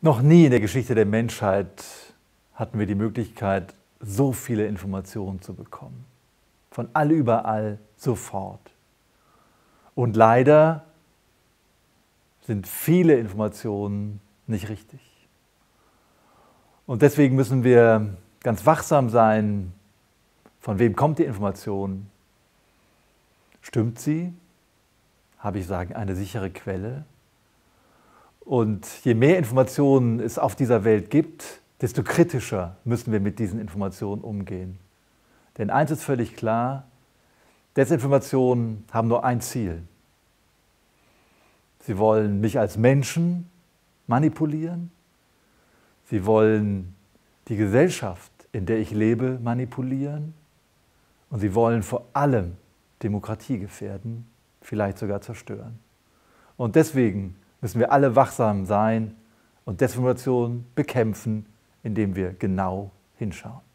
Noch nie in der Geschichte der Menschheit hatten wir die Möglichkeit, so viele Informationen zu bekommen. Von all überall sofort. Und leider sind viele Informationen nicht richtig. Und deswegen müssen wir ganz wachsam sein, von wem kommt die Information? Stimmt sie? Habe ich sagen, eine sichere Quelle? Und je mehr Informationen es auf dieser Welt gibt, desto kritischer müssen wir mit diesen Informationen umgehen. Denn eins ist völlig klar, Desinformationen haben nur ein Ziel. Sie wollen mich als Menschen manipulieren. Sie wollen die Gesellschaft, in der ich lebe, manipulieren. Und sie wollen vor allem Demokratie gefährden, vielleicht sogar zerstören. Und deswegen müssen wir alle wachsam sein und Desinformation bekämpfen, indem wir genau hinschauen.